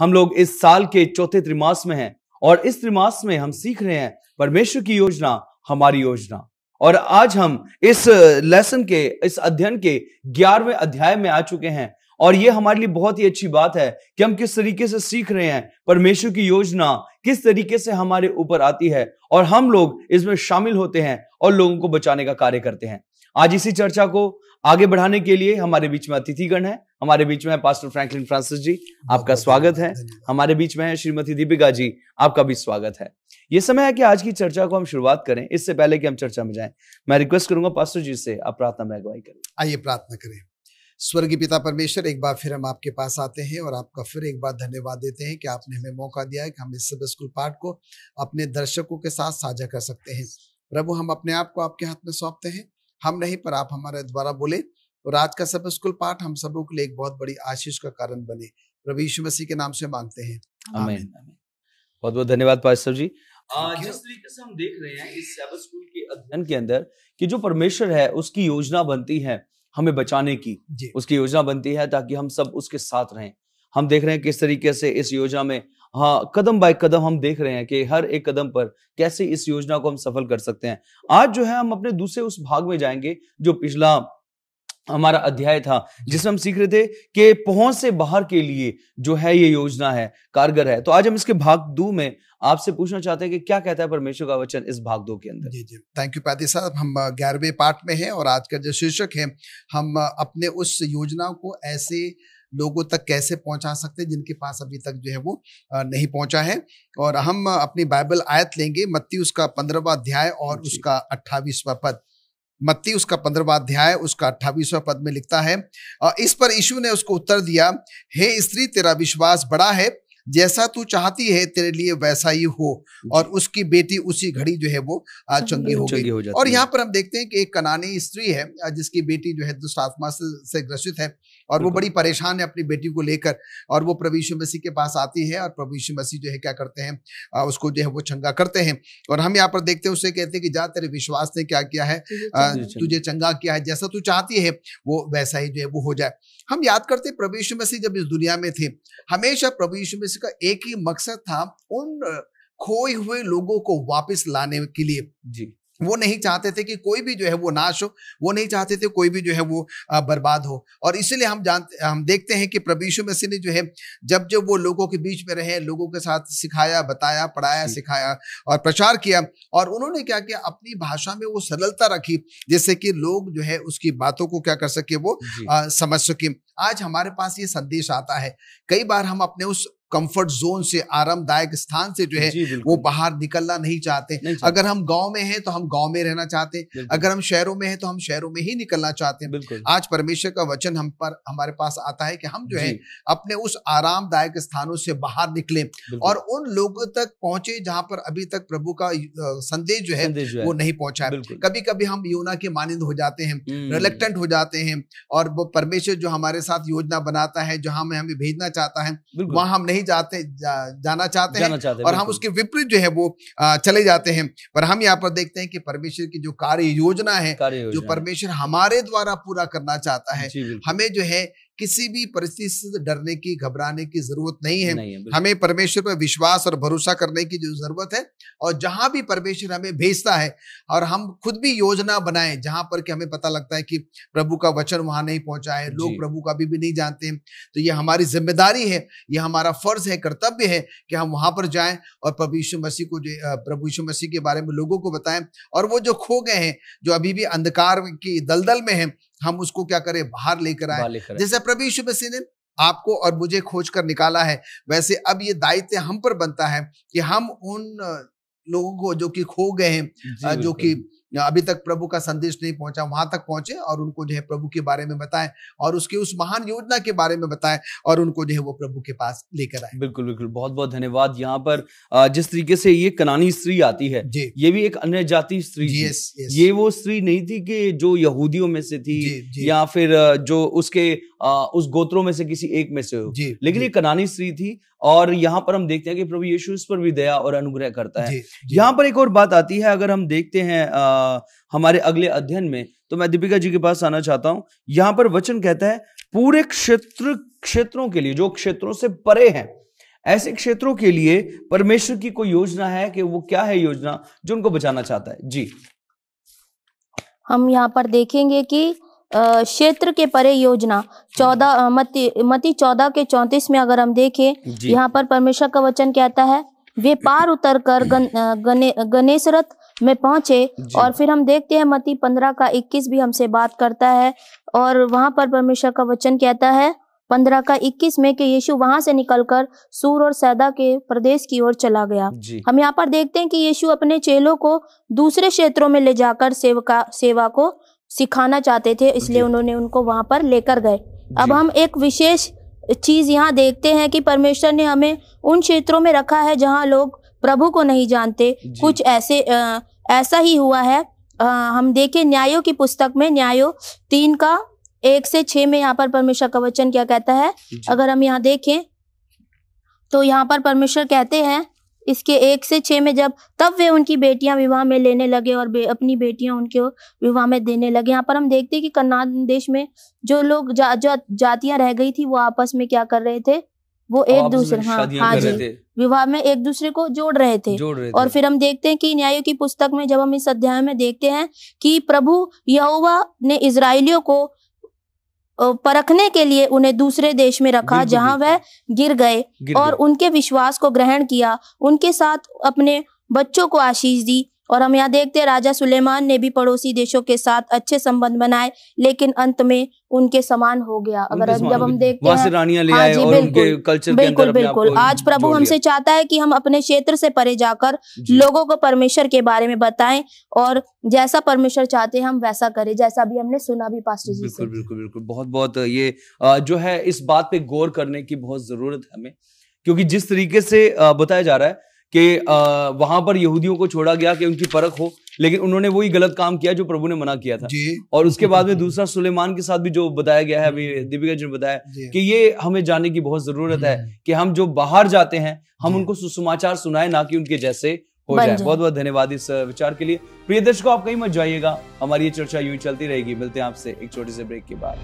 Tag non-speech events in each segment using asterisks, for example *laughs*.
हम लोग इस साल के चौथे त्रिमास में हैं और इस त्रिमास में हम सीख रहे हैं परमेश्वर की योजना हमारी योजना और आज हम इस लेसन के इस अध्ययन के ग्यारहवें अध्याय में आ चुके हैं और ये हमारे लिए बहुत ही अच्छी बात है कि हम किस तरीके से सीख रहे हैं परमेश्वर की योजना किस तरीके से हमारे ऊपर आती है और हम लोग इसमें शामिल होते हैं और लोगों को बचाने का कार्य करते हैं आज इसी चर्चा को आगे बढ़ाने के लिए हमारे बीच में अतिथिगण है हमारे बीच में है पास्टर फ्रैंकलिन फ्रांसिस जी आपका स्वागत है हमारे बीच में है श्रीमती दीपिका जी आपका भी स्वागत है ये समय है कि आज की चर्चा को हम शुरुआत करें इससे पहले कि हम चर्चा में जाएं मैं रिक्वेस्ट करूंगा पास्टर जी से आप प्रार्थना में अगुवाई करें आइए प्रार्थना करें स्वर्गीय पिता परमेश्वर एक बार फिर हम आपके पास आते हैं और आपका फिर एक बार धन्यवाद देते हैं कि आपने हमें मौका दिया है कि हम इस सब स्कूल पाठ को अपने दर्शकों के साथ साझा कर सकते हैं प्रभु हम अपने आप को आपके हाथ में सौंपते हैं हम नहीं पर आप हमारे द्वारा बोले और तो आज का सब स्कूल पाठ हम सबों के लिए एक बहुत बड़ी आशीष का कारण बने प्रभु यीशु मसीह के नाम से मांगते हैं आमेन बहुत बहुत धन्यवाद पास्टर जी जिस तरीके से हम देख रहे हैं इस सैबत स्कूल के अध्ययन के अंदर कि जो परमेश्वर है उसकी योजना बनती है हमें बचाने की उसकी योजना बनती है ताकि हम सब उसके साथ रहें हम देख रहे हैं किस तरीके से इस योजना में हाँ कदम बाय कदम हम देख रहे हैं कि हर एक कदम पर कैसे इस योजना को हम सफल कर सकते हैं आज जो है हम अपने दूसरे उस भाग में जाएंगे जो पिछला हमारा अध्याय था जिसमें हम सीख रहे थे कि पहुंच से बाहर के लिए जो है ये योजना है कारगर है तो आज हम इसके भाग दो में आपसे पूछना चाहते हैं कि क्या कहता है परमेश्वर का वचन इस भाग दो के अंदर जी जी थैंक यू पैदी साहब हम ग्यारहवें पार्ट में हैं और आज का जो शीर्षक है हम अपने उस योजना को ऐसे लोगों तक कैसे पहुंचा सकते हैं जिनके पास अभी तक जो है वो नहीं पहुंचा है और हम अपनी बाइबल आयत लेंगे मत्ती उसका पंद्रहवा अध्याय और उसका अट्ठावीसवा पद मत्ती उसका पंद्रहवा अध्याय उसका अट्ठावीसवा पद में लिखता है इस पर यीशु ने उसको उत्तर दिया हे स्त्री तेरा विश्वास बड़ा है जैसा तू चाहती है तेरे लिए वैसा ही हो और उसकी बेटी उसी घड़ी जो है वो हाँ, चंगी हो गई और यहाँ पर हम देखते हैं कि एक कनानी स्त्री है जिसकी बेटी जो है दुष्ट आत्मा से ग्रसित है और वो बड़ी परेशान है अपनी बेटी को लेकर और वो प्रभु मसीह के पास आती है और प्रभु मसीह जो है क्या करते हैं उसको जो है वो चंगा करते हैं और हम यहाँ पर देखते हैं उसे कहते हैं कि जा तेरे विश्वास ने क्या किया है तुझे चंगा किया है जैसा तू चाहती है वो वैसा ही जो है वो हो जाए हम याद करते प्रभु मसीह जब इस दुनिया में थे हमेशा प्रभु मसीह उसका एक ही मकसद था उन खोए हुए लोगों को वापस लाने के लिए जी वो नहीं चाहते थे कि कोई भी जो है वो नाश हो वो नहीं चाहते थे कोई भी जो है वो बर्बाद हो और इसीलिए हम जानते हम देखते हैं कि प्रभीशु मसीह ने जो है जब जब वो लोगों के बीच में रहे लोगों के साथ सिखाया बताया पढ़ाया सिखाया और प्रचार किया और उन्होंने क्या किया अपनी भाषा में वो सरलता रखी जिससे कि लोग जो है उसकी बातों को क्या कर सके वो आ, समझ सके आज हमारे पास ये संदेश आता है कई बार हम अपने उस कंफर्ट जोन से आरामदायक स्थान से जो है वो बाहर निकलना नहीं चाहते नहीं अगर हम गांव में हैं तो हम गांव में रहना चाहते हैं अगर हम शहरों में हैं तो हम शहरों में ही निकलना चाहते हैं आज परमेश्वर का वचन हम पर हमारे पास आता है कि हम जो है अपने उस आरामदायक स्थानों से बाहर निकले और उन लोगों तक पहुंचे जहां पर अभी तक प्रभु का संदेश जो है वो नहीं पहुंचा कभी कभी हम योना के मानिंद हो जाते हैं रिलेक्टेंट हम्म। हो जाते हैं और वो परमेश्वर जो हमारे साथ योजना बनाता है जहां हमें भेजना चाहता है वहां हम नहीं नहीं जाते जा, जाना चाहते जाना हैं चाहते और हम उसके विपरीत जो है वो आ, चले जाते हैं पर हम यहाँ पर देखते हैं कि परमेश्वर की जो कार्य योजना है जो परमेश्वर हमारे द्वारा पूरा करना चाहता है हमें जो है किसी भी परिस्थिति से डरने की घबराने की जरूरत नहीं है, नहीं है हमें परमेश्वर पर विश्वास और भरोसा करने की जो जरूरत है और जहां भी परमेश्वर हमें भेजता है और हम खुद भी योजना बनाए जहां पर कि हमें पता लगता है कि प्रभु का वचन वहां नहीं पहुंचा है लोग प्रभु का अभी भी नहीं जानते हैं तो ये हमारी जिम्मेदारी है ये हमारा फर्ज है कर्तव्य है कि हम वहां पर जाए और प्रभु यीशु मसीह को प्रभु यीशु मसीह के बारे में लोगों को बताएं और वो जो खो गए हैं जो अभी भी अंधकार की दलदल में हैं हम उसको क्या करें बाहर लेकर आए जैसे प्रभु यीशु मसीह ने आपको और मुझे खोज कर निकाला है वैसे अब ये दायित्व हम पर बनता है कि हम उन लोगों को जो कि खो गए हैं जो कि अभी तक प्रभु का संदेश नहीं पहुंचा वहां तक पहुंचे और उनको जो है प्रभु के बारे में बताएं और उसके उस महान योजना के बारे में बताएं और उनको जो है वो प्रभु के पास लेकर आए बिल्कुल बिल्कुल बहुत बहुत धन्यवाद यहाँ पर जिस तरीके से ये कनानी स्त्री आती है ये भी एक अन्य जाति स्त्री येस, येस। ये वो स्त्री नहीं थी कि जो यहूदियों में से थी या फिर जो उसके उस गोत्रों में से किसी एक में से हो लेकिन ये कनानी स्त्री थी और यहाँ पर हम देखते हैं कि प्रभु यीशु इस पर भी दया और अनुग्रह करता है यहाँ पर एक और बात आती है अगर हम देखते हैं आ, हमारे अगले अध्ययन में तो मैं दीपिका जी के पास आना चाहता हूँ यहाँ पर वचन कहता है पूरे क्षेत्र क्षेत्रों के लिए जो क्षेत्रों से परे हैं ऐसे क्षेत्रों के लिए परमेश्वर की कोई योजना है कि वो क्या है योजना जो उनको बचाना चाहता है जी हम यहाँ पर देखेंगे कि क्षेत्र के परे योजना चौदह मती मती चौदह के चौतीस में अगर हम देखें यहाँ पर परमेश्वर का वचन कहता है वे पार उतर कर गन, गने, में पहुंचे और फिर हम देखते हैं मती पंद्रह का इक्कीस भी हमसे बात करता है और वहां पर परमेश्वर का वचन कहता है पंद्रह का इक्कीस में कि यीशु वहां से निकलकर सूर और सैदा के प्रदेश की ओर चला गया हम यहाँ पर देखते हैं कि यीशु अपने चेलों को दूसरे क्षेत्रों में ले जाकर सेवका सेवा को सिखाना चाहते थे इसलिए उन्होंने उनको वहाँ पर लेकर गए अब हम एक विशेष चीज यहाँ देखते हैं कि परमेश्वर ने हमें उन क्षेत्रों में रखा है जहाँ लोग प्रभु को नहीं जानते कुछ ऐसे आ, ऐसा ही हुआ है आ, हम देखें न्यायों की पुस्तक में न्यायों तीन का एक से छ में यहाँ पर परमेश्वर का वचन क्या कहता है अगर हम यहाँ देखें तो यहाँ पर परमेश्वर कहते हैं इसके एक से छः में जब तब वे उनकी बेटियां विवाह में लेने लगे और बे, अपनी बेटियां उनके विवाह में देने लगे यहाँ पर हम देखते हैं कि कर्नाट देश में जो लोग जा, जा, जातियां रह गई थी वो आपस में क्या कर रहे थे वो एक दूसरे हाँ हाँ जी विवाह में एक दूसरे को जोड़ रहे थे जोड़ रहे और थे। फिर हम देखते हैं कि न्यायों की पुस्तक में जब हम इस अध्याय में देखते हैं कि प्रभु यहोवा ने इसराइलियों को परखने के लिए उन्हें दूसरे देश में रखा जहां वह गिर गए गिर और उनके विश्वास को ग्रहण किया उनके साथ अपने बच्चों को आशीष दी और हम यहाँ देखते हैं राजा सुलेमान ने भी पड़ोसी देशों के साथ अच्छे संबंध बनाए लेकिन अंत में उनके समान हो गया अगर जब हम देखते हैं रानियां ले हाँ आए और उनके कल्चर बिल्कुल बिल्कुल आज प्रभु हमसे चाहता है कि हम अपने क्षेत्र से परे जाकर लोगों को परमेश्वर के बारे में बताएं और जैसा परमेश्वर चाहते हैं हम वैसा करें जैसा भी हमने सुना भी पास्टर जी बिल्कुल बिल्कुल बिल्कुल बहुत बहुत ये जो है इस बात पे गौर करने की बहुत जरूरत है हमें क्योंकि जिस तरीके से बताया जा रहा है कि वहां पर यहूदियों को छोड़ा गया कि उनकी परख हो लेकिन उन्होंने वही गलत काम किया जो प्रभु ने मना किया था और उसके बाद में दूसरा सुलेमान के साथ भी जो बताया गया है अभी दीपिका जी ने बताया कि ये हमें जानने की बहुत जरूरत है हम्म। कि हम जो बाहर जाते हैं हम उनको सुसमाचार सुनाए ना कि उनके जैसे हो जाए बहुत बहुत धन्यवाद इस विचार के लिए प्रिय दर्शकों आप कहीं मत जाइएगा हमारी ये चर्चा यूं चलती रहेगी मिलते हैं आपसे एक छोटे से ब्रेक के बाद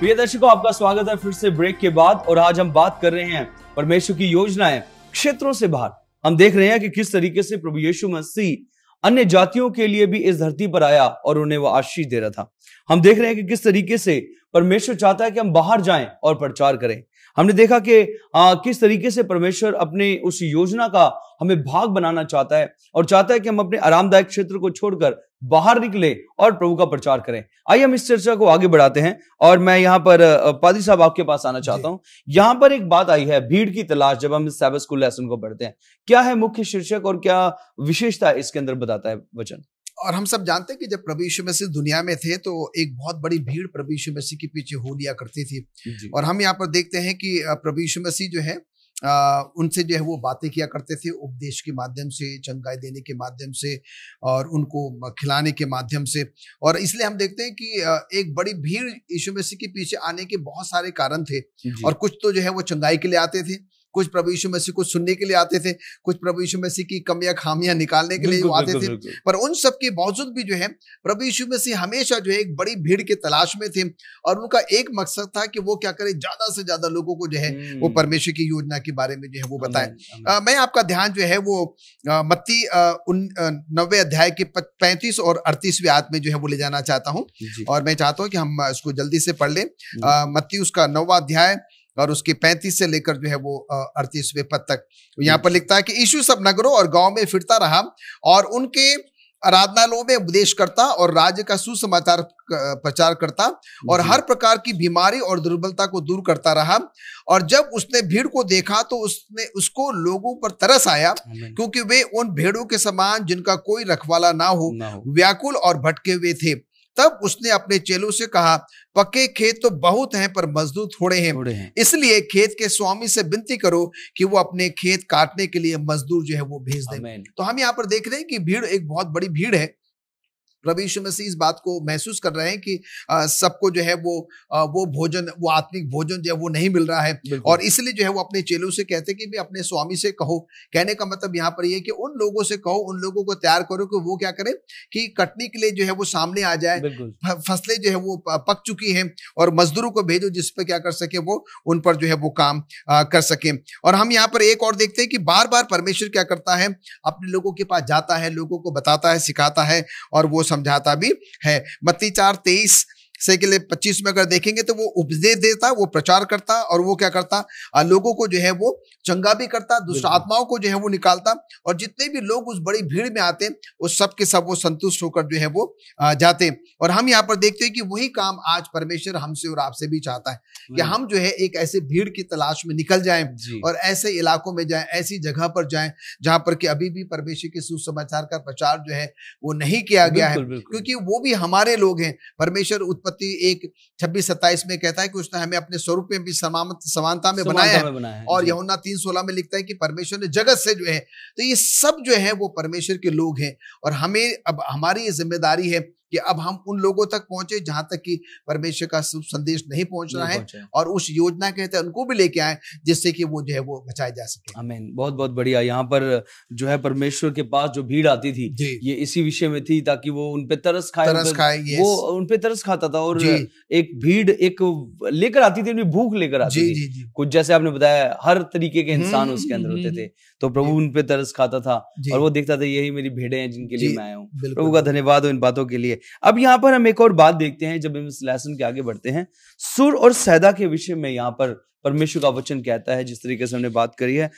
प्रिय दर्शकों आपका स्वागत है फिर से ब्रेक के बाद और आज हम बात कर रहे हैं परमेश्वर की योजनाएं क्षेत्रों से बाहर हम देख रहे हैं कि किस तरीके से प्रभु यीशु मसीह अन्य जातियों के लिए भी इस धरती पर आया और उन्हें वह आशीष दे रहा था हम देख रहे हैं कि किस तरीके से परमेश्वर चाहता है कि हम बाहर जाएं और प्रचार करें हमने देखा कि आ, किस तरीके से परमेश्वर अपने उस योजना का हमें भाग बनाना चाहता है और चाहता है कि हम अपने आरामदायक क्षेत्र को छोड़कर बाहर निकले और प्रभु का प्रचार करें आइए हम इस चर्चा को आगे बढ़ाते हैं और मैं यहाँ पर पादी साहब आपके पास आना चाहता हूँ यहाँ पर एक बात आई है भीड़ की तलाश जब हम सैब स्कूल लेसन को पढ़ते हैं क्या है मुख्य शीर्षक और क्या विशेषता इसके अंदर बताता है वचन और हम सब जानते हैं कि जब प्रभु यीशु मसीह दुनिया में थे तो एक बहुत बड़ी भीड़ प्रभु यीशु मसीह के पीछे हो लिया करती थी और हम यहाँ पर देखते हैं कि प्रभु यीशु मसीह जो है उनसे जो है वो बातें किया करते थे उपदेश के माध्यम से चंगाई देने के माध्यम से और उनको खिलाने के माध्यम से और इसलिए हम देखते हैं कि एक बड़ी भीड़ यीशु मसीह के पीछे आने के बहुत सारे कारण थे और कुछ तो जो है वो चंगाई के लिए आते थे कुछ प्रभु यीशु मसीह को सुनने के लिए आते थे कुछ प्रभु यीशु मसीह की कमियां खामियां निकालने के लिए आते थे पर उन सब के बावजूद भी जो है प्रभु यीशु मसीह हमेशा जो है एक बड़ी भीड़ के तलाश में थे और उनका एक मकसद था कि वो क्या करे ज्यादा से ज्यादा लोगों को जो है वो हम्म। परमेश्वर की योजना के बारे में जो है वो बताए मैं आपका ध्यान जो है वो मत्ती नब्बे अध्याय के पैंतीस और अड़तीसवें आत्मे में जो है वो ले जाना चाहता हूँ और मैं चाहता हूँ कि हम इसको जल्दी से पढ़ लें मत्ती उसका नौवा अध्याय और उसके 35 से लेकर जो है वो अड़तीसवें पद तक तो यहाँ पर लिखता है कि यीशु सब नगरों और गांव में फिरता रहा और उनके आराधनालयों में उपदेश करता और राज्य का सुसमाचार प्रचार करता और हर प्रकार की बीमारी और दुर्बलता को दूर करता रहा और जब उसने भीड़ को देखा तो उसने उसको लोगों पर तरस आया क्योंकि वे उन भेड़ों के समान जिनका कोई रखवाला ना हो, ना हो। व्याकुल और भटके हुए थे तब उसने अपने चेलों से कहा पक्के खेत तो बहुत हैं पर मजदूर थोड़े हैं थोड़े हैं इसलिए खेत के स्वामी से विनती करो कि वो अपने खेत काटने के लिए मजदूर जो है वो भेज दे तो हम यहाँ पर देख रहे हैं कि भीड़ एक बहुत बड़ी भीड़ है रवि यीशु मसीह इस बात को महसूस कर रहे हैं कि सबको जो है वो आ, वो भोजन वो आत्मिक भोजन जो है वो नहीं मिल रहा है और इसलिए जो है वो अपने चेलों से कहते कि भी अपने स्वामी से कहो कहने का मतलब यहाँ पर ये कि उन लोगों से कहो उन लोगों को तैयार करो कि वो क्या करें कि कटनी के लिए जो है वो सामने आ जाए फसलें जो है वो पक चुकी हैं और मजदूरों को भेजो जिस पर क्या कर सके वो उन पर जो है वो काम कर सके और हम यहाँ पर एक और देखते हैं कि बार बार परमेश्वर क्या करता है अपने लोगों के पास जाता है लोगों को बताता है सिखाता है और वो समझाता भी है मत्ती चार तेईस से के लिए पच्चीस में अगर देखेंगे तो वो उपदेश देता वो प्रचार करता और वो क्या करता लोगों को जो है वो चंगा भी करता दुष्ट आत्माओं को जो है वो निकालता और जितने भी लोग उस बड़ी भीड़ में आते उस सब के सब वो संतुष्ट होकर जो है वो जाते और हम यहाँ पर देखते हैं कि वही काम आज परमेश्वर हमसे और आपसे भी चाहता है कि हम जो है एक ऐसे भीड़ की तलाश में निकल जाए और ऐसे इलाकों में जाए ऐसी जगह पर जाए जहां पर कि अभी भी परमेश्वर के सुसमाचार का प्रचार जो है वो नहीं किया गया है क्योंकि वो भी हमारे लोग हैं परमेश्वर उत्पत्ति उत्पत्ति एक छब्बीस सत्ताईस में कहता है कि उसने हमें अपने स्वरूप में भी समान समानता में बनाया है और यमुना तीन सोलह में लिखता है कि परमेश्वर ने जगत से जो है तो ये सब जो है वो परमेश्वर के लोग हैं और हमें अब हमारी ये जिम्मेदारी है कि अब हम उन लोगों तक पहुंचे जहां तक कि परमेश्वर का शुभ संदेश नहीं पहुंच रहा है और उस योजना के तहत उनको भी लेके आए जिससे कि वो जो है वो बचाए जा सके अमेन बहुत बहुत बढ़िया यहाँ पर जो है परमेश्वर के पास जो भीड़ आती थी ये इसी विषय में थी ताकि वो उनपे तरस खाए तरस खाए वो उनपे तरस खाता था और एक भीड़ एक लेकर आती थी उनकी भूख लेकर आती थी कुछ जैसे आपने बताया हर तरीके के इंसान हम्म, उसके अंदर होते हम्म, थे हम्म। तो प्रभु उन पे तरस खाता था और वो देखता था यही मेरी भेड़े हैं जिनके लिए मैं आया हूँ प्रभु का धन्यवाद हो इन बातों के लिए अब यहां पर हम एक और बात देखते हैं जब हम इस लेसन के आगे बढ़ते हैं सुर और सैदा के विषय में यहां पर परमेश्वर का वचन कहता है जिस तरीके से हमने बात करी है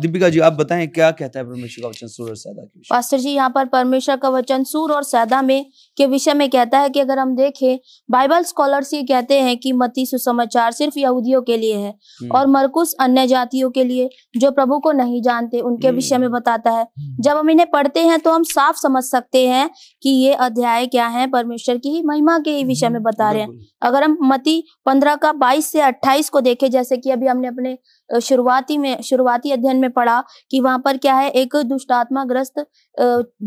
दीपिका जी आप बताएं क्या कहता है परमेश्वर का वचन सूर और सैदा के पास्टर जी यहाँ पर परमेश्वर का वचन सूर और सैदा में के विषय में कहता है कि अगर हम देखें बाइबल स्कॉलर्स ये कहते हैं कि मती सुसमाचार सिर्फ यहूदियों के लिए है हम्म। और मरकुस अन्य जातियों के लिए जो प्रभु को नहीं जानते उनके हम्म। विषय में बताता है हम्म। जब हम इन्हें पढ़ते हैं तो हम साफ समझ सकते हैं कि ये अध्याय क्या है परमेश्वर की महिमा के विषय में बता रहे हैं अगर हम मती पंद्रह का बाईस से अट्ठाईस को देख देखे जैसे कि अभी हमने अपने शुरुआती में शुरुआती अध्ययन में पढ़ा कि वहां पर क्या है एक दुष्टात्मा ग्रस्त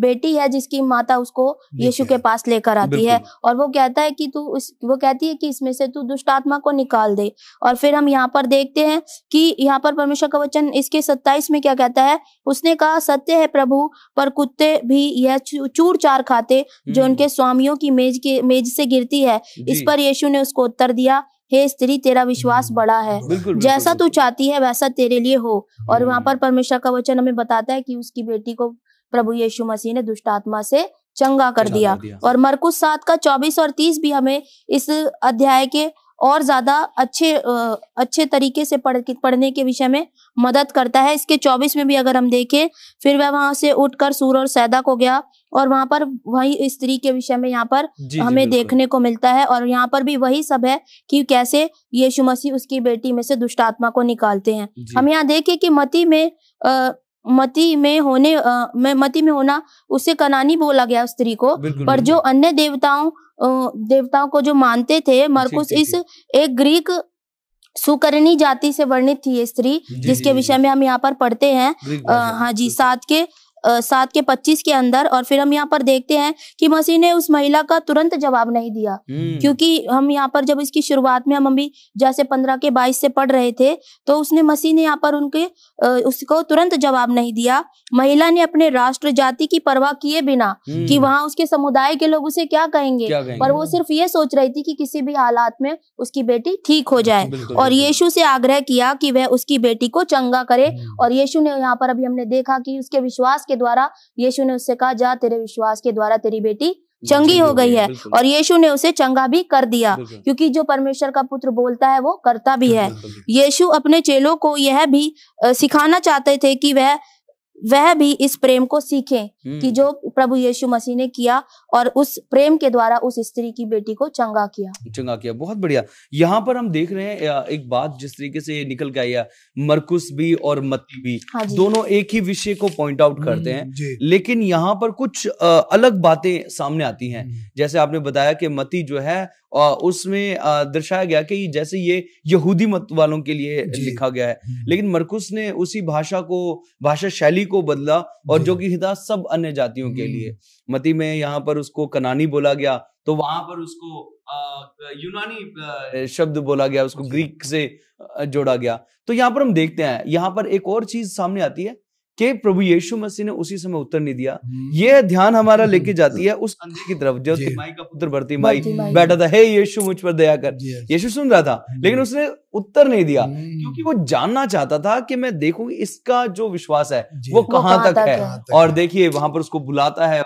बेटी है जिसकी माता उसको यीशु के पास लेकर आती है और वो कहता है कि तू उस वो कहती है कि इसमें से तू दुष्टात्मा को निकाल दे और फिर हम यहाँ पर देखते हैं कि यहाँ पर परमेश्वर का वचन इसके सत्ताईस में क्या कहता है उसने कहा सत्य है प्रभु पर कुत्ते भी यह चूर चार खाते जो हम्म। उनके स्वामियों की मेज के मेज से गिरती है इस पर यीशु ने उसको उत्तर दिया हे स्त्री तेरा विश्वास हम्म। बड़ा है जैसा तू चाहती है वैसा तेरे लिए हो और वहां हम्म। पर परमेश्वर का वचन हमें बताता है कि उसकी बेटी को प्रभु यीशु मसीह ने दुष्ट आत्मा से चंगा कर दिया और मरकुस सात का चौबीस और तीस भी हमें इस अध्याय के और ज्यादा अच्छे अच्छे तरीके से पढ़ पढ़ने के विषय में मदद करता है इसके चौबीस में भी अगर हम देखें फिर वह वहां से उठकर सूर और सैदा को गया और वहाँ पर वही स्त्री के विषय में यहाँ पर जी, हमें जी, देखने को मिलता है और यहाँ पर भी वही सब है कि कैसे यीशु मसीह उसकी बेटी में से दुष्टात्मा को निकालते हैं हम यहाँ देखिए कि मती में आ, मती में होने आ, में मती में होना उसे कनानी बोला गया स्त्री को पर जो अन्य देवताओं देवताओं को जो मानते थे मरकुस इस एक ग्रीक सुकरणी जाति से वर्णित थी स्त्री जिसके विषय में हम यहाँ पर पढ़ते हैं हाँ जी सात के सात के पच्चीस के अंदर और फिर हम यहाँ पर देखते हैं कि मसीह ने उस महिला का तुरंत जवाब नहीं दिया हम्म। क्योंकि हम यहाँ पर जब इसकी शुरुआत में हम अभी जैसे पंद्रह के बाईस से पढ़ रहे थे तो उसने मसीह ने यहाँ पर उनके उसको तुरंत जवाब नहीं दिया महिला ने अपने राष्ट्र जाति की परवाह किए बिना हम्म। कि वहाँ उसके समुदाय के लोग उसे क्या कहेंगे, पर वो सिर्फ ये सोच रही थी कि किसी भी हालात में उसकी बेटी ठीक हो जाए और यीशु से आग्रह किया कि वह उसकी बेटी को चंगा करे हम्म। और यीशु ने यहाँ पर अभी हमने देखा कि उसके विश्वास के द्वारा यीशु ने उससे कहा जा तेरे विश्वास के द्वारा तेरी बेटी चंगी हो गई है और यीशु ने उसे चंगा भी कर दिया क्योंकि जो परमेश्वर का पुत्र बोलता है वो करता भी है यीशु अपने चेलों को यह भी सिखाना चाहते थे कि वह वह भी इस प्रेम को सीखे कि हम्म। जो प्रभु यीशु मसीह ने किया और उस प्रेम के द्वारा उस स्त्री की बेटी को चंगा किया चंगा किया बहुत बढ़िया यहाँ पर हम देख रहे हैं एक बात जिस तरीके से निकल के आई है मरकुस भी और मती भी हाँ दोनों एक ही विषय को पॉइंट आउट हम्म, करते हैं लेकिन यहाँ पर कुछ अलग बातें सामने आती हैं हम्म। जैसे आपने बताया कि मती जो है उसमें दर्शाया गया कि जैसे ये यहूदी मत वालों के लिए लिखा गया है हम्म। लेकिन मरकुस ने उसी भाषा को भाषा शैली को बदला और जो कि हिदा सब अन्य जातियों के लिए हम्म। मती में यहाँ पर उसको कनानी बोला गया तो वहां पर उसको यूनानी शब्द बोला गया उसको ग्रीक से जोड़ा गया तो यहाँ पर हम देखते हैं यहाँ पर एक और चीज सामने आती है कि प्रभु यीशु मसीह ने उसी समय उत्तर नहीं दिया हम्म। ये ध्यान हमारा *laughs* लेके जाती है उस अंधे की तरफ जो माई का पुत्र बढ़ती माई बैठा था हे यीशु मुझ पर दया कर यीशु सुन रहा था हम्म। लेकिन उसने उत्तर नहीं दिया हम्म। क्योंकि वो जानना चाहता था कि मैं देखूं इसका जो विश्वास है वो कहाँ तक है और देखिए वहां पर उसको बुलाता है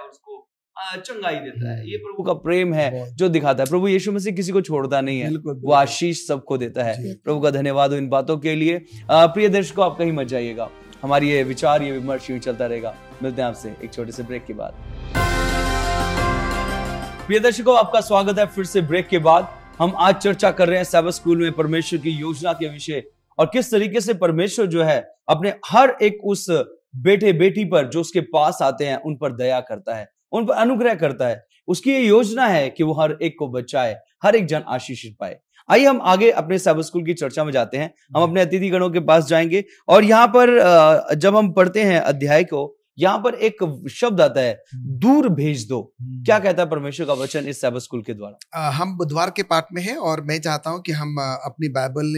चंगाई देता है ये प्रभु का प्रेम है जो दिखाता है प्रभु यीशु मसीह किसी को छोड़ता नहीं है वो आशीष सबको देता है प्रभु का धन्यवाद इन बातों के लिए प्रिय दर्शकों आप कहीं मत जाइएगा हमारी ये विचार ये विमर्श यू चलता रहेगा मिलते हैं आपसे एक छोटे से ब्रेक के बाद प्रिय दर्शकों आपका स्वागत है फिर से ब्रेक के बाद हम आज चर्चा कर रहे हैं साइबर स्कूल में परमेश्वर की योजना के विषय और किस तरीके से परमेश्वर जो है अपने हर एक उस बेटे बेटी पर जो उसके पास आते हैं उन पर दया करता है उन पर अनुग्रह करता है उसकी ये योजना है कि वो हर एक को बचाए हर एक जन आशीषित पाए आइए हम आगे अपने साइबर स्कूल की चर्चा में जाते हैं हम हम्म। अपने अतिथिगणों के पास जाएंगे और यहाँ पर जब हम पढ़ते हैं अध्याय को यहाँ पर एक शब्द आता है हम्म। दूर भेज दो हम्म। क्या कहता है परमेश्वर का वचन इस साइबर स्कूल के द्वारा हम बुधवार के पाठ में है और मैं चाहता हूँ कि हम अपनी बाइबल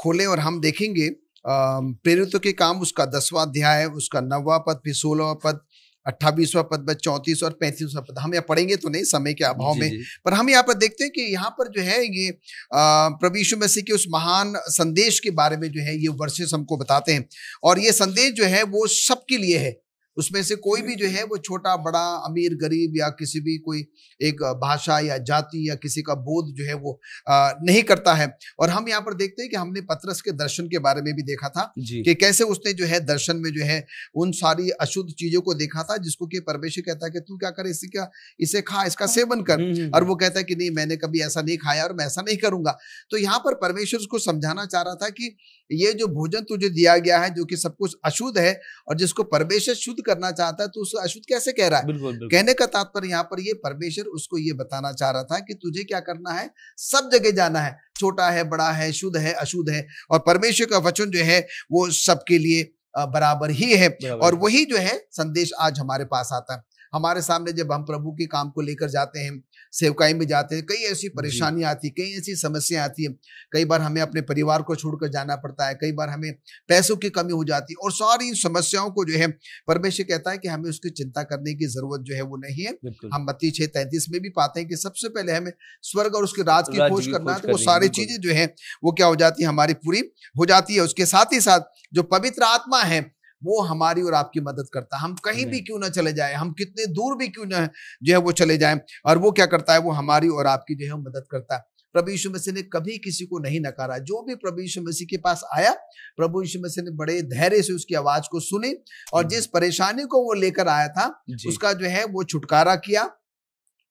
खोलें और हम देखेंगे प्रेरित के काम उसका दसवा अध्याय उसका नववा पद फिर सोलहवा पद अट्ठावीसवा पद पर चौंतीस और पैंतीसवा पद हम यहाँ पढ़ेंगे तो नहीं समय के अभाव में पर हम यहाँ पर देखते हैं कि यहाँ पर जो है ये प्रवीषु में मसीह के उस महान संदेश के बारे में जो है ये वर्षेस हमको बताते हैं और ये संदेश जो है वो सबके लिए है उसमें से कोई भी जो है वो छोटा बड़ा अमीर गरीब या किसी भी कोई एक भाषा या जाति या किसी का बोध जो है वो आ, नहीं करता है और हम यहाँ पर देखते हैं कि हमने पत्रस के दर्शन के बारे में भी देखा था कि कैसे उसने जो है दर्शन में जो है उन सारी अशुद्ध चीजों को देखा था जिसको कि परमेश्वर कहता है कि तू क्या कर इसे क्या इसे खा इसका सेवन कर हम्म, हम्म, और हम्म। वो कहता है कि नहीं मैंने कभी ऐसा नहीं खाया और मैं ऐसा नहीं करूंगा तो यहाँ पर परमेश्वर उसको समझाना चाह रहा था कि ये जो भोजन तुझे दिया गया है जो कि सब कुछ अशुद्ध है और जिसको परमेश्वर शुद्ध करना चाहता है तो उसको अशुद्ध कैसे कह रहा है बिल्कुल, बिल्कुल। कहने का तात्पर्य यहाँ पर ये परमेश्वर उसको ये बताना चाह रहा था कि तुझे क्या करना है सब जगह जाना है छोटा है बड़ा है शुद्ध है अशुद्ध है और परमेश्वर का वचन जो है वो सबके लिए बराबर ही है बराबर और वही जो है संदेश आज हमारे पास आता है हमारे सामने जब हम प्रभु के काम को लेकर जाते हैं सेवकाई में जाते हैं कई ऐसी परेशानियाँ आती है कई ऐसी समस्याएं आती है कई बार हमें अपने परिवार को छोड़कर जाना पड़ता है कई बार हमें पैसों की कमी हो जाती है और सारी समस्याओं को जो है परमेश्वर कहता है कि हमें उसकी चिंता करने की जरूरत जो है वो नहीं है हम बत्ती छह तैंतीस में भी पाते हैं कि सबसे पहले हमें स्वर्ग और उसके राज की खोज करना है तो वो सारी चीजें जो है वो क्या हो जाती है हमारी पूरी हो जाती है उसके साथ ही साथ जो पवित्र आत्मा है वो हमारी और आपकी मदद करता है हम कहीं भी क्यों ना चले जाए हम कितने दूर भी क्यों ना जो है वो चले जाए और वो क्या करता है वो हमारी और आपकी जो है मदद करता है प्रभु यीशु मसीह ने कभी किसी को नहीं नकारा जो भी प्रभु यीशु मसीह के पास आया प्रभु यीशु मसीह ने बड़े धैर्य से उसकी आवाज को सुनी और जिस परेशानी को वो लेकर आया था उसका जो है वो छुटकारा किया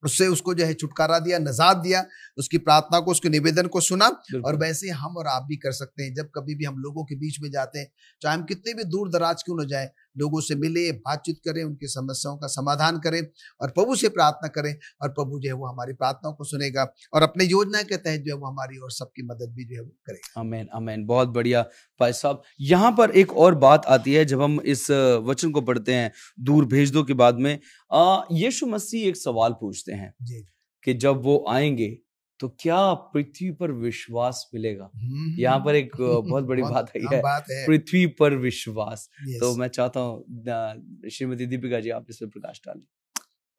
उससे उसको जो है छुटकारा दिया नजात दिया उसकी प्रार्थना को उसके निवेदन को सुना और वैसे हम और आप भी कर सकते हैं जब कभी भी हम लोगों के बीच में जाते हैं चाहे हम कितने भी दूर दराज क्यों न जाए लोगों से मिले बातचीत करें उनकी समस्याओं का समाधान करें और प्रभु से प्रार्थना करें और प्रभु जो है वो हमारी प्रार्थनाओं को सुनेगा और अपनी योजना के तहत जो है वो हमारी और सबकी मदद भी जो है वो करेगा अमेन अमेन बहुत बढ़िया भाई साहब यहाँ पर एक और बात आती है जब हम इस वचन को पढ़ते हैं दूर भेज दो के बाद में यीशु मसीह एक सवाल पूछते हैं कि जब वो आएंगे तो क्या पृथ्वी पर विश्वास मिलेगा यहाँ पर एक हम्म। बहुत बड़ी बात आई है, है। पृथ्वी पर विश्वास तो मैं चाहता हूँ श्रीमती दीपिका जी आप इस पर प्रकाश डालें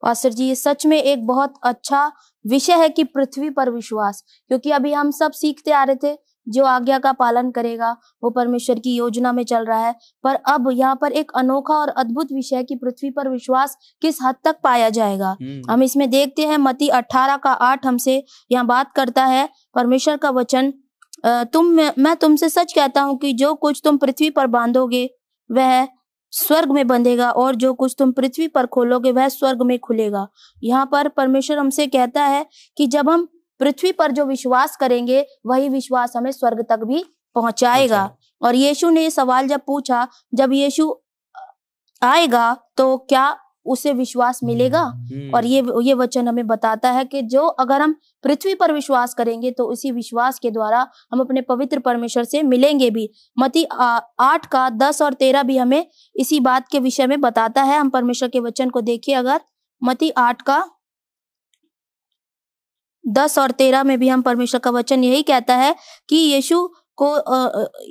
पास्टर जी ये सच में एक बहुत अच्छा विषय है कि पृथ्वी पर विश्वास क्योंकि अभी हम सब सीखते आ रहे थे जो आज्ञा का पालन करेगा वो परमेश्वर की योजना में चल रहा है पर अब यहाँ पर एक अनोखा और अद्भुत विषय की पृथ्वी पर विश्वास किस हद तक पाया जाएगा हम्म। हम इसमें देखते हैं मती अठारह का आठ हमसे यहाँ बात करता है परमेश्वर का वचन तुम मैं तुमसे सच कहता हूँ कि जो कुछ तुम पृथ्वी पर बांधोगे वह स्वर्ग में बंधेगा और जो कुछ तुम पृथ्वी पर खोलोगे वह स्वर्ग में खुलेगा यहाँ पर परमेश्वर हमसे कहता है कि जब हम पृथ्वी पर जो विश्वास करेंगे वही विश्वास हमें स्वर्ग तक भी पहुंचाएगा अच्छा। और यीशु ने ये सवाल जब पूछा जब यीशु आएगा तो क्या उसे विश्वास मिलेगा हम्म। और ये ये वचन हमें बताता है कि जो अगर हम पृथ्वी पर विश्वास करेंगे तो उसी विश्वास के द्वारा हम अपने पवित्र परमेश्वर से मिलेंगे भी मती आठ का दस और तेरह भी हमें इसी बात के विषय में बताता है हम परमेश्वर के वचन को देखिए अगर मती आठ का दस और तेरह में भी हम परमेश्वर का वचन यही कहता है कि यीशु को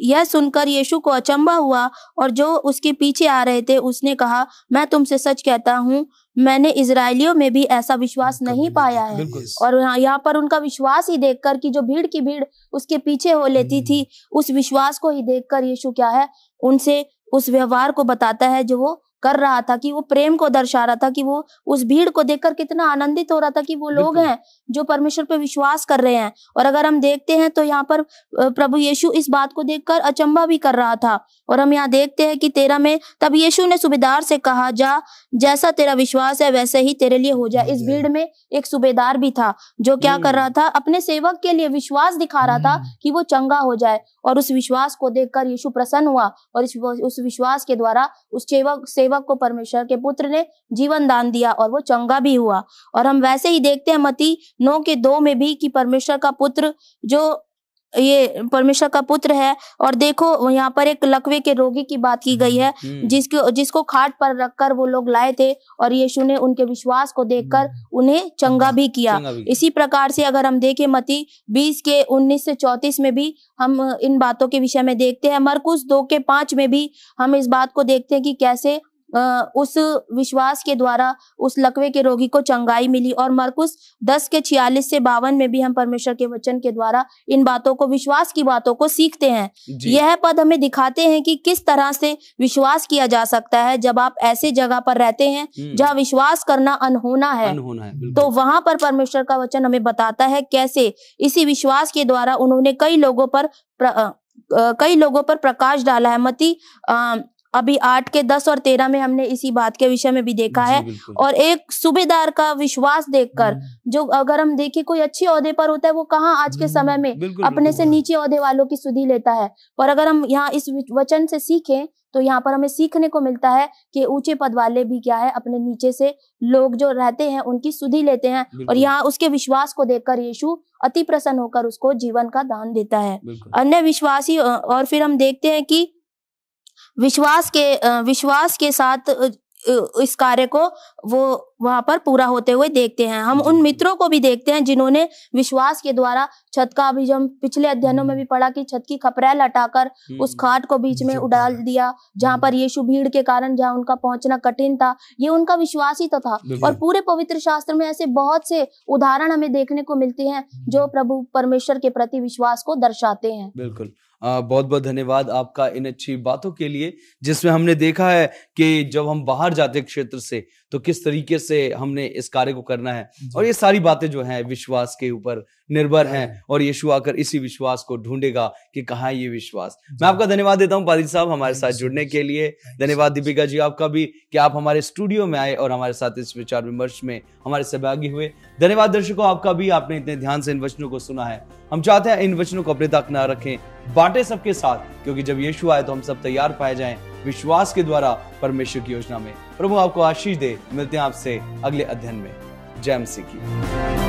यह सुनकर यीशु को अचंबा हुआ और जो उसके पीछे आ रहे थे उसने कहा मैं तुमसे सच कहता हूँ मैंने इसराइलियों में भी ऐसा विश्वास नहीं पाया है और यहाँ पर उनका विश्वास ही देखकर कि जो भीड़ की भीड़ उसके पीछे हो लेती थी हम्म। उस विश्वास को ही देखकर यीशु क्या है उनसे उस व्यवहार को बताता है जो वो कर रहा था कि वो प्रेम को दर्शा रहा था कि वो उस भीड़ को देखकर कितना आनंदित हो रहा था कि वो लोग हैं जो परमेश्वर पर विश्वास कर रहे हैं और अगर हम देखते हैं तो यहाँ पर प्रभु यीशु इस बात को देखकर अचंबा भी कर रहा था और हम यहाँ देखते हैं कि तेरा में तब यीशु ने सूबेदार से कहा जा जैसा तेरा विश्वास है वैसे ही तेरे लिए हो जाए इस हम्म। भीड़ में एक सूबेदार भी था जो क्या कर रहा हम्म। था अपने सेवक के लिए विश्वास दिखा रहा था हम्म। कि वो चंगा हो जाए और उस विश्वास को देखकर यीशु प्रसन्न हुआ और उस विश्वास के द्वारा उस सेवक से सेवक को परमेश्वर के पुत्र ने जीवन दान दिया और वो चंगा भी हुआ और हम वैसे ही देखते हैं मती नौ के दो में भी कि परमेश्वर का पुत्र जो ये परमेश्वर का पुत्र है और देखो यहाँ पर एक लकवे के रोगी की बात की गई है हम्म, हम्म। जिसको जिसको खाट पर रखकर वो लोग लाए थे और यीशु ने उनके विश्वास को देखकर हम्म। उन्हें चंगा भी किया चंगा भी। इसी प्रकार से अगर हम देखें मती बीस के उन्नीस से चौतीस में भी हम इन बातों के विषय में देखते हैं मरकुश दो के पांच में भी हम इस बात को देखते हैं कि कैसे उस विश्वास के द्वारा उस लकवे के रोगी को चंगाई मिली और मरकुस दस के छियालीस से बावन में भी हम परमेश्वर के वचन के द्वारा इन बातों को विश्वास की बातों को सीखते हैं यह पद हमें दिखाते हैं कि किस तरह से विश्वास किया जा सकता है जब आप ऐसे जगह पर रहते हैं हम्म। जहाँ विश्वास करना अनहोना है, अनहोना है तो वहां पर परमेश्वर का वचन हमें बताता है कैसे इसी विश्वास के द्वारा उन्होंने कई लोगों पर कई लोगों पर प्रकाश डाला है मती अभी आठ के दस और तेरह में हमने इसी बात के विषय में भी देखा है और एक सूबेदार का विश्वास देखकर हम्म। जो अगर हम देखें कोई अच्छे औहदे पर होता है वो कहाँ आज के समय में अपने से नीचे औहदे वालों की सुधी लेता है और अगर हम यहाँ इस वचन से सीखें तो यहाँ पर हमें सीखने को मिलता है कि ऊंचे पद वाले भी क्या है अपने नीचे से लोग जो रहते हैं उनकी सुधि लेते हैं और यहाँ उसके विश्वास को देखकर यीशु अति प्रसन्न होकर उसको जीवन का दान देता है अन्य विश्वासी और फिर हम देखते हैं कि विश्वास के विश्वास के साथ इस कार्य को वो वहां पर पूरा होते हुए देखते हैं हम उन मित्रों को भी देखते हैं जिन्होंने विश्वास के द्वारा छत का अभी हम पिछले अध्ययनों में हम्म। भी पढ़ा कि छत की खपरेल हटाकर उस हम्म। खाट को बीच में उड़ाल दिया जहां पर हम्म। यीशु भीड़ के कारण जहां उनका पहुंचना कठिन था ये उनका विश्वास ही तो था और पूरे पवित्र शास्त्र में ऐसे बहुत से उदाहरण हमें देखने को मिलते हैं जो प्रभु परमेश्वर के प्रति विश्वास को दर्शाते हैं बिल्कुल बहुत बहुत धन्यवाद आपका इन अच्छी बातों के लिए जिसमें हमने देखा है कि जब हम बाहर जाते क्षेत्र से तो किस तरीके से हमने इस कार्य को करना है और ये सारी बातें जो है विश्वास के ऊपर निर्भर है और यीशु आकर इसी विश्वास को ढूंढेगा कि कहा है ये विश्वास मैं आपका धन्यवाद देता हूँ पादी साहब हमारे साथ जुड़ने के लिए धन्यवाद दीपिका जी आपका भी कि आप हमारे स्टूडियो में आए और हमारे साथ इस विचार विमर्श में हमारे सहभागी हुए धन्यवाद दर्शकों आपका भी आपने इतने ध्यान से इन वचनों को सुना है हम चाहते हैं इन वचनों को अपने तक न रखें बांटे सबके साथ क्योंकि जब यीशु आए तो हम सब तैयार पाए जाए विश्वास के द्वारा परमेश्वर की योजना में प्रभु आपको आशीष दे मिलते हैं आपसे अगले अध्ययन में जय मसीह की